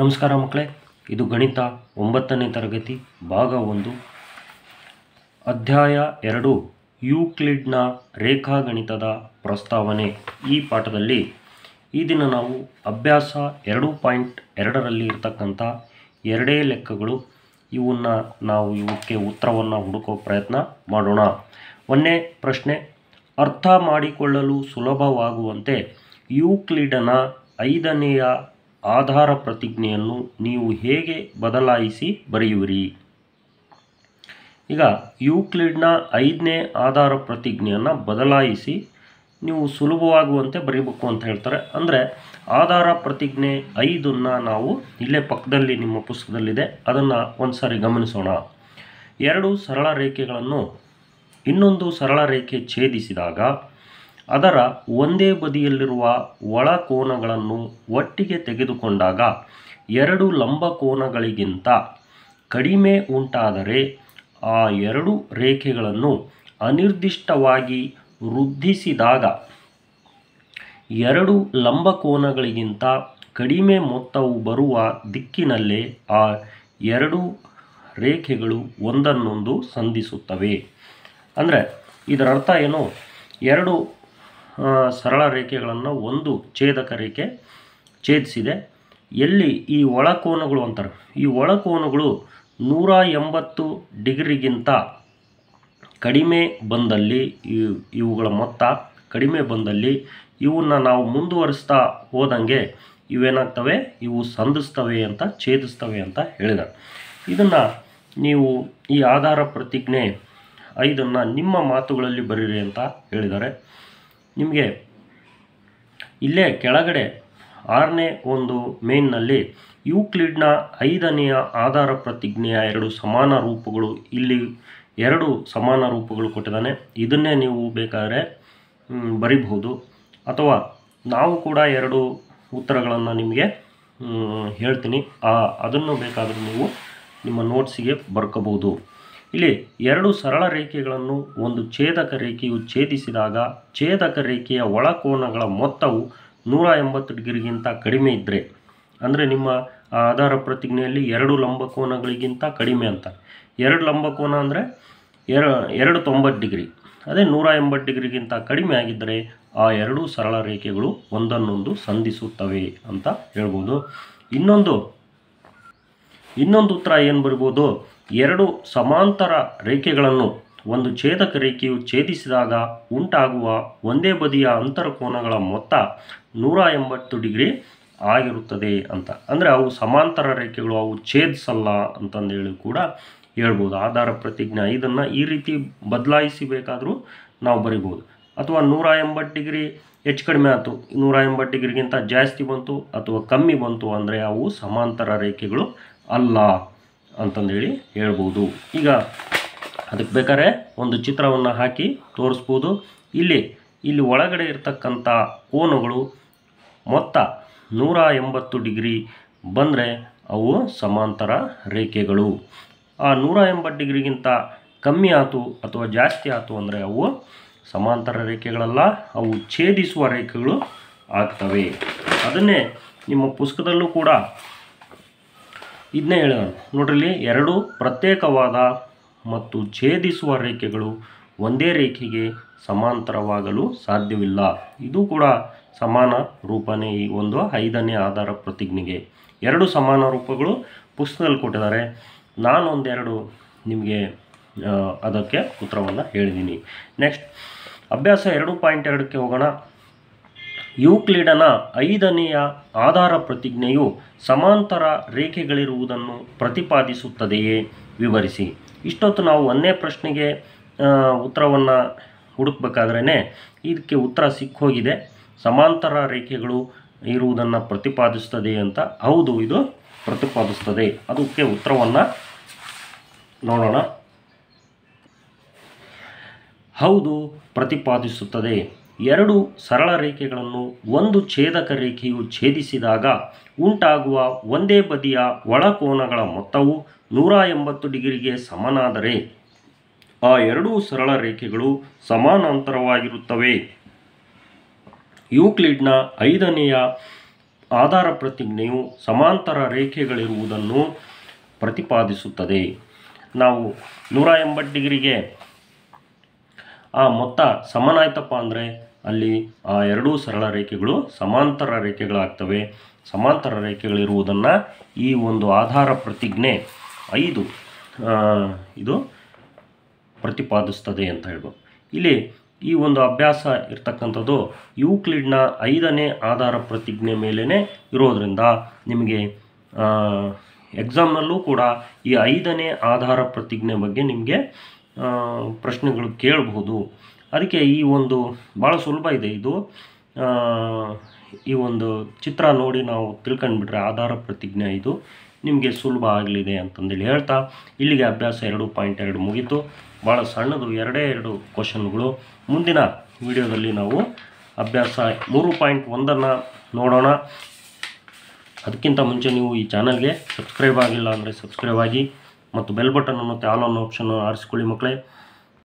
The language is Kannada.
ನಮಸ್ಕಾರ ಮಕ್ಕಳೇ ಇದು ಗಣಿತ ಒಂಬತ್ತನೇ ತರಗತಿ ಭಾಗ ಒಂದು ಅಧ್ಯಾಯ ಎರಡು ಯೂಕ್ಲಿಡ್ನ ಗಣಿತದ ಪ್ರಸ್ತಾವನೆ ಈ ಪಾಠದಲ್ಲಿ ಈ ದಿನ ನಾವು ಅಭ್ಯಾಸ ಎರಡು ಪಾಯಿಂಟ್ ಎರಡರಲ್ಲಿ ಇರತಕ್ಕಂಥ ಎರಡೇ ಲೆಕ್ಕಗಳು ಇವನ್ನು ನಾವು ಇವಕ್ಕೆ ಉತ್ತರವನ್ನು ಹುಡುಕೋ ಪ್ರಯತ್ನ ಮಾಡೋಣ ಒಂದೇ ಪ್ರಶ್ನೆ ಅರ್ಥ ಮಾಡಿಕೊಳ್ಳಲು ಸುಲಭವಾಗುವಂತೆ ಯೂಕ್ಲಿಡನ ಐದನೆಯ ಆಧಾರ ಪ್ರತಿಜ್ಞೆಯನ್ನು ನೀವು ಹೇಗೆ ಬದಲಾಯಿಸಿ ಬರೆಯುವಿರಿ ಈಗ ಯೂಕ್ಲಿಡ್ನ ಐದನೇ ಆಧಾರ ಪ್ರತಿಜ್ಞೆಯನ್ನು ಬದಲಾಯಿಸಿ ನೀವು ಸುಲಭವಾಗುವಂತೆ ಬರೀಬೇಕು ಅಂತ ಹೇಳ್ತಾರೆ ಅಂದರೆ ಆಧಾರ ಪ್ರತಿಜ್ಞೆ ಐದನ್ನು ನಾವು ಇಲ್ಲೇ ಪಕ್ಕದಲ್ಲಿ ನಿಮ್ಮ ಪುಸ್ತಕದಲ್ಲಿದೆ ಅದನ್ನು ಒಂದು ಸಾರಿ ಗಮನಿಸೋಣ ಎರಡು ಸರಳ ರೇಖೆಗಳನ್ನು ಇನ್ನೊಂದು ಸರಳ ರೇಖೆ ಛೇದಿಸಿದಾಗ ಅದರ ಒಂದೇ ಬದಿಯಲ್ಲಿರುವ ಒಳ ಕೋನಗಳನ್ನು ಒಟ್ಟಿಗೆ ತೆಗೆದುಕೊಂಡಾಗ ಎರಡು ಲಂಬ ಕೋನಗಳಿಗಿಂತ ಕಡಿಮೆ ಉಂಟಾದರೆ ಆ ಎರಡು ರೇಖೆಗಳನ್ನು ಅನಿರ್ದಿಷ್ಟವಾಗಿ ವೃದ್ಧಿಸಿದಾಗ ಎರಡು ಲಂಬ ಕೋನಗಳಿಗಿಂತ ಕಡಿಮೆ ಮೊತ್ತವು ಬರುವ ದಿಕ್ಕಿನಲ್ಲೇ ಆ ಎರಡು ರೇಖೆಗಳು ಒಂದನ್ನೊಂದು ಸಂಧಿಸುತ್ತವೆ ಅಂದರೆ ಇದರರ್ಥ ಏನು ಎರಡು ಸರಳ ರೇಖೆಗಳನ್ನು ಒಂದು ಛೇದಕ ರೇಖೆ ಛೇದಿಸಿದೆ ಎಲ್ಲಿ ಈ ಒಳಕೋನುಗಳು ಅಂತಾರೆ ಈ ಒಳಕೋನುಗಳು ನೂರ ಎಂಬತ್ತು ಡಿಗ್ರಿಗಿಂತ ಕಡಿಮೆ ಬಂದಲ್ಲಿ ಇವುಗಳ ಮೊತ್ತ ಕಡಿಮೆ ಬಂದಲ್ಲಿ ಇವನ್ನ ನಾವು ಮುಂದುವರಿಸ್ತಾ ಹೋದಂಗೆ ಇವೇನಾಗ್ತವೆ ಇವು ಸಂಧಿಸ್ತವೆ ಅಂತ ಛೇದಿಸ್ತವೆ ಅಂತ ಹೇಳಿದ ಇದನ್ನು ನೀವು ಈ ಆಧಾರ ಪ್ರತಿಜ್ಞೆ ಐದನ್ನು ನಿಮ್ಮ ಮಾತುಗಳಲ್ಲಿ ಬರೀರಿ ಅಂತ ಹೇಳಿದ್ದಾರೆ ನಿಮಗೆ ಇಲ್ಲೇ ಕೆಳಗಡೆ ಆರನೇ ಒಂದು ಮೇನ್ನಲ್ಲಿ ಯೂಕ್ಲಿಡ್ನ ಐದನೆಯ ಆಧಾರ ಪ್ರತಿಜ್ಞೆಯ ಎರಡು ಸಮಾನ ರೂಪಗಳು ಇಲ್ಲಿ ಎರಡು ಸಮಾನ ರೂಪಗಳು ಕೊಟ್ಟಿದ್ದಾನೆ ಇದನ್ನೇ ನೀವು ಬೇಕಾದರೆ ಬರಿಬಹುದು ಅಥವಾ ನಾವು ಕೂಡ ಎರಡು ಉತ್ತರಗಳನ್ನು ನಿಮಗೆ ಹೇಳ್ತೀನಿ ಅದನ್ನು ಬೇಕಾದರೂ ನೀವು ನಿಮ್ಮ ನೋಟ್ಸಿಗೆ ಬರ್ಕೋಬೋದು ಇಲ್ಲಿ ಎರಡು ಸರಳ ರೇಖೆಗಳನ್ನು ಒಂದು ಛೇದಕ ರೇಖೆಯು ಛೇದಿಸಿದಾಗ ಛೇದಕ ರೇಖೆಯ ಒಳಕೋನಗಳ ಮೊತ್ತವು ನೂರ ಎಂಬತ್ತು ಡಿಗ್ರಿಗಿಂತ ಕಡಿಮೆ ಇದ್ದರೆ ಅಂದರೆ ನಿಮ್ಮ ಆಧಾರ ಪ್ರತಿಜ್ಞೆಯಲ್ಲಿ ಎರಡು ಲಂಬಕೋನಗಳಿಗಿಂತ ಕಡಿಮೆ ಅಂತ ಎರಡು ಲಂಬಕೋನ ಅಂದರೆ ಎರ ಎರಡು ತೊಂಬತ್ತು ಡಿಗ್ರಿ ಅದೇ ನೂರ ಎಂಬತ್ತು ಡಿಗ್ರಿಗಿಂತ ಕಡಿಮೆ ಆಗಿದ್ದರೆ ಆ ಎರಡೂ ಸರಳ ರೇಖೆಗಳು ಒಂದನ್ನೊಂದು ಸಂಧಿಸುತ್ತವೆ ಅಂತ ಹೇಳ್ಬೋದು ಇನ್ನೊಂದು ಇನ್ನೊಂದು ಉತ್ತರ ಏನು ಬರ್ಬೋದು ಎರಡು ಸಮಾಂತರ ರೇಖೆಗಳನ್ನು ಒಂದು ಛೇದಕ ರೇಖೆಯು ಛೇದಿಸಿದಾಗ ಉಂಟಾಗುವ ಒಂದೇ ಬದಿಯ ಕೋನಗಳ ಮೊತ್ತ ನೂರ ಎಂಬತ್ತು ಡಿಗ್ರಿ ಆಗಿರುತ್ತದೆ ಅಂತ ಅಂದರೆ ಅವು ಸಮಾಂತರ ರೇಖೆಗಳು ಅವು ಛೇದಿಸಲ್ಲ ಅಂತಂದೇಳಿ ಕೂಡ ಹೇಳ್ಬೋದು ಆಧಾರ ಪ್ರತಿಜ್ಞೆ ಇದನ್ನು ಈ ರೀತಿ ಬದಲಾಯಿಸಿ ಬೇಕಾದರೂ ನಾವು ಬರಿಬೋದು ಅಥವಾ ನೂರ ಎಂಬತ್ತು ಡಿಗ್ರಿ ಹೆಚ್ಚು ಕಡಿಮೆ ಆಯಿತು ನೂರ ಎಂಬತ್ತು ಡಿಗ್ರಿಗಿಂತ ಜಾಸ್ತಿ ಬಂತು ಅಥವಾ ಕಮ್ಮಿ ಬಂತು ಅಂದರೆ ಅವು ಸಮಾಂತರ ರೇಖೆಗಳು ಅಲ್ಲ ಅಂತಂದೇಳಿ ಹೇಳ್ಬೋದು ಈಗ ಅದಕ್ಕೆ ಬೇಕಾದ್ರೆ ಒಂದು ಚಿತ್ರವನ್ನು ಹಾಕಿ ತೋರಿಸ್ಬೋದು ಇಲ್ಲಿ ಇಲ್ಲಿ ಒಳಗಡೆ ಇರತಕ್ಕಂಥ ಕೋನಗಳು ಮೊತ್ತ ನೂರ ಎಂಬತ್ತು ಡಿಗ್ರಿ ಬಂದರೆ ಅವು ಸಮಾಂತರ ರೇಖೆಗಳು ಆ ನೂರ ಎಂಬತ್ತು ಡಿಗ್ರಿಗಿಂತ ಕಮ್ಮಿ ಆಯಿತು ಅಥವಾ ಜಾಸ್ತಿ ಆಯಿತು ಅಂದರೆ ಅವು ಸಮಾಂತರ ರೇಖೆಗಳಲ್ಲ ಅವು ಛೇದಿಸುವ ರೇಖೆಗಳು ಆಗ್ತವೆ ಅದನ್ನೇ ನಿಮ್ಮ ಪುಸ್ತಕದಲ್ಲೂ ಕೂಡ ಇದನ್ನೇ ಹೇಳೋಣ ನೋಡ್ರಲ್ಲಿ ಎರಡು ಪ್ರತ್ಯೇಕವಾದ ಮತ್ತು ಛೇದಿಸುವ ರೇಖೆಗಳು ಒಂದೇ ರೇಖೆಗೆ ಸಮಾಂತರವಾಗಲು ಸಾಧ್ಯವಿಲ್ಲ ಇದು ಕೂಡ ಸಮಾನ ರೂಪನೇ ಈ ಒಂದು ಐದನೇ ಆಧಾರ ಪ್ರತಿಜ್ಞೆಗೆ ಎರಡು ಸಮಾನ ರೂಪಗಳು ಪುಸ್ತಕದಲ್ಲಿ ಕೊಟ್ಟಿದ್ದಾರೆ ನಾನೊಂದೆರಡು ನಿಮಗೆ ಅದಕ್ಕೆ ಉತ್ತರವನ್ನು ಹೇಳಿದ್ದೀನಿ ನೆಕ್ಸ್ಟ್ ಅಭ್ಯಾಸ ಎರಡು ಪಾಯಿಂಟ್ ಎರಡಕ್ಕೆ ಹೋಗೋಣ ಯೂಕ್ಲಿಡನ ಐದನೆಯ ಆಧಾರ ಪ್ರತಿಜ್ಞೆಯು ಸಮಾಂತರ ರೇಖೆಗಳಿರುವುದನ್ನು ಪ್ರತಿಪಾದಿಸುತ್ತದೆಯೇ ವಿವರಿಸಿ ಇಷ್ಟೊತ್ತು ನಾವು ಒಂದೇ ಪ್ರಶ್ನೆಗೆ ಉತ್ತರವನ್ನು ಹುಡುಕ್ಬೇಕಾದ್ರೇ ಇದಕ್ಕೆ ಉತ್ತರ ಸಿಕ್ಕೋಗಿದೆ ಸಮಾಂತರ ರೇಖೆಗಳು ಇರುವುದನ್ನು ಪ್ರತಿಪಾದಿಸ್ತದೆ ಅಂತ ಹೌದು ಇದು ಪ್ರತಿಪಾದಿಸ್ತದೆ ಅದಕ್ಕೆ ಉತ್ತರವನ್ನು ನೋಡೋಣ ಹೌದು ಪ್ರತಿಪಾದಿಸುತ್ತದೆ ಎರಡು ಸರಳ ರೇಖೆಗಳನ್ನು ಒಂದು ಛೇದಕ ರೇಖೆಯು ಛೇದಿಸಿದಾಗ ಉಂಟಾಗುವ ಒಂದೇ ಬದಿಯ ಒಳಕೋನಗಳ ಮೊತ್ತವು ನೂರ ಎಂಬತ್ತು ಡಿಗ್ರಿಗೆ ಸಮನಾದರೆ ಆ ಎರಡೂ ಸರಳ ರೇಖೆಗಳು ಸಮಾನಾಂತರವಾಗಿರುತ್ತವೆ ಯೂಕ್ಲಿಡ್ನ ಐದನೆಯ ಆಧಾರ ಪ್ರತಿಜ್ಞೆಯು ಸಮಾಂತರ ರೇಖೆಗಳಿರುವುದನ್ನು ಪ್ರತಿಪಾದಿಸುತ್ತದೆ ನಾವು ನೂರ ಎಂಬತ್ತು ಡಿಗ್ರಿಗೆ ಆ ಮೊತ್ತ ಸಮನಾಯ್ತಪ್ಪ ಅಂದರೆ ಅಲ್ಲಿ ಆ ಎರಡೂ ಸರಳ ರೇಖೆಗಳು ಸಮಾಂತರ ರೇಖೆಗಳಾಗ್ತವೆ ಸಮಾಂತರ ರೇಖೆಗಳಿರುವುದನ್ನು ಈ ಒಂದು ಆಧಾರ ಪ್ರತಿಜ್ಞೆ ಐದು ಇದು ಪ್ರತಿಪಾದಿಸ್ತದೆ ಅಂತ ಹೇಳ್ಬೋದು ಇಲ್ಲಿ ಈ ಒಂದು ಅಭ್ಯಾಸ ಇರ್ತಕ್ಕಂಥದ್ದು ಯೂಕ್ಲಿಡ್ನ ಐದನೇ ಆಧಾರ ಪ್ರತಿಜ್ಞೆ ಮೇಲೇ ಇರೋದರಿಂದ ನಿಮಗೆ ಎಕ್ಸಾಮ್ನಲ್ಲೂ ಕೂಡ ಈ ಐದನೇ ಆಧಾರ ಪ್ರತಿಜ್ಞೆ ಬಗ್ಗೆ ನಿಮಗೆ ಪ್ರಶ್ನೆಗಳು ಕೇಳಬಹುದು ಅದಕ್ಕೆ ಈ ಒಂದು ಭಾಳ ಸುಲಭ ಇದೆ ಇದು ಈ ಒಂದು ಚಿತ್ರ ನೋಡಿ ನಾವು ತಿಳ್ಕೊಂಡ್ಬಿಟ್ರೆ ಆಧಾರ ಪ್ರತಿಜ್ಞೆ ಇದು ನಿಮಗೆ ಸುಲಭ ಆಗಲಿದೆ ಅಂತಂದೇಳಿ ಹೇಳ್ತಾ ಇಲ್ಲಿಗೆ ಅಭ್ಯಾಸ ಎರಡು ಪಾಯಿಂಟ್ ಎರಡು ಮುಗೀತು ಭಾಳ ಸಣ್ಣದು ಎರಡೇ ಎರಡು ಕ್ವಶನ್ಗಳು ಮುಂದಿನ ವಿಡಿಯೋದಲ್ಲಿ ನಾವು ಅಭ್ಯಾಸ ಮೂರು ಪಾಯಿಂಟ್ ಒಂದನ್ನು ನೋಡೋಣ ಅದಕ್ಕಿಂತ ಮುಂಚೆ ನೀವು ಈ ಚಾನಲ್ಗೆ ಸಬ್ಸ್ಕ್ರೈಬ್ ಆಗಿಲ್ಲ ಅಂದರೆ ಸಬ್ಸ್ಕ್ರೈಬ್ ಆಗಿ ಮತ್ತು ಬೆಲ್ ಬಟನ್ ಮತ್ತು ಆಲ್ ಆನ್ ಆಪ್ಷನ್ನು ಆರಿಸ್ಕೊಳ್ಳಿ ಮಕ್ಕಳೇ